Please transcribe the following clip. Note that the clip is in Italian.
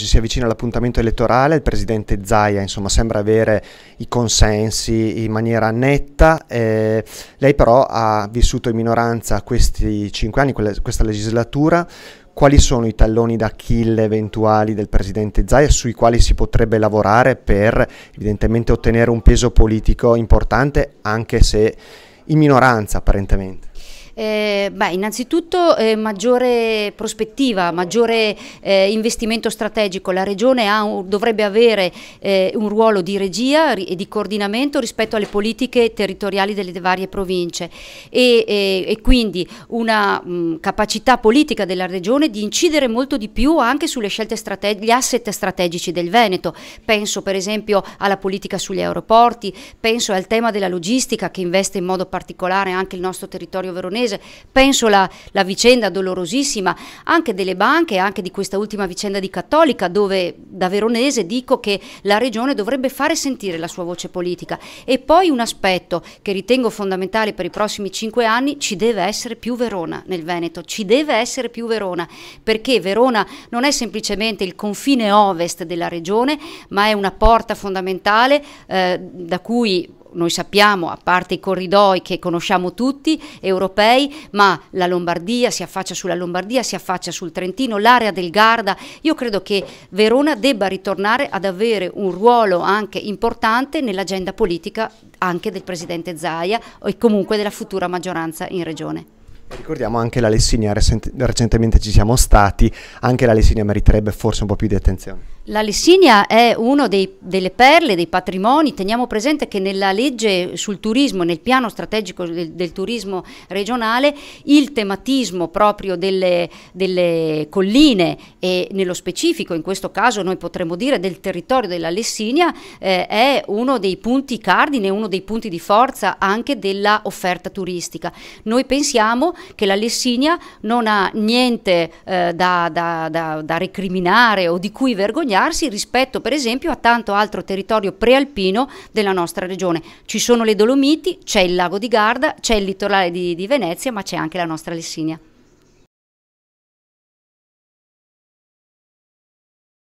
Ci si avvicina all'appuntamento elettorale, il presidente Zaia insomma, sembra avere i consensi in maniera netta, eh, lei però ha vissuto in minoranza questi cinque anni, questa legislatura, quali sono i talloni d'Achille eventuali del presidente Zaia sui quali si potrebbe lavorare per evidentemente ottenere un peso politico importante anche se in minoranza apparentemente? Eh, beh, innanzitutto eh, maggiore prospettiva, maggiore eh, investimento strategico. La Regione ha, dovrebbe avere eh, un ruolo di regia e di coordinamento rispetto alle politiche territoriali delle varie province e, e, e quindi una mh, mm, capacità politica della Regione di incidere molto di più anche sulle scelte strategiche, gli asset strategici del Veneto. Penso per esempio alla politica sugli aeroporti, penso al tema della logistica che investe in modo particolare anche il nostro territorio veronese imprese. Penso alla vicenda dolorosissima anche delle banche, anche di questa ultima vicenda di Cattolica, dove da veronese dico che la Regione dovrebbe fare sentire la sua voce politica. E poi un aspetto che ritengo fondamentale per i prossimi cinque anni, ci deve essere più Verona nel Veneto, ci deve essere più Verona, perché Verona non è semplicemente il confine ovest della Regione, ma è una porta fondamentale eh, da cui noi sappiamo, a parte i corridoi che conosciamo tutti, europei, ma la Lombardia si affaccia sulla Lombardia, si affaccia sul Trentino, l'area del Garda, io credo che Verona debba ritornare ad avere un ruolo anche importante nell'agenda politica anche del Presidente Zaia e comunque della futura maggioranza in Regione. Ricordiamo anche la Lessinia, recentemente ci siamo stati, anche la Lessinia meriterebbe forse un po' più di attenzione. La Lessinia è una delle perle, dei patrimoni. Teniamo presente che nella legge sul turismo, nel piano strategico del, del turismo regionale, il tematismo proprio delle, delle, colline e nello specifico, in questo caso noi potremmo dire del territorio della Lessinia, eh, è uno dei punti cardine, uno dei punti di forza anche dell'offerta turistica. Noi pensiamo che la Lessinia non ha niente eh, da, da, da, da recriminare o di cui vergognare guadagnarsi rispetto per esempio a tanto altro territorio prealpino della nostra regione. Ci sono le Dolomiti, c'è il lago di Garda, c'è il litorale di, di Venezia, ma c'è anche la nostra Lessinia.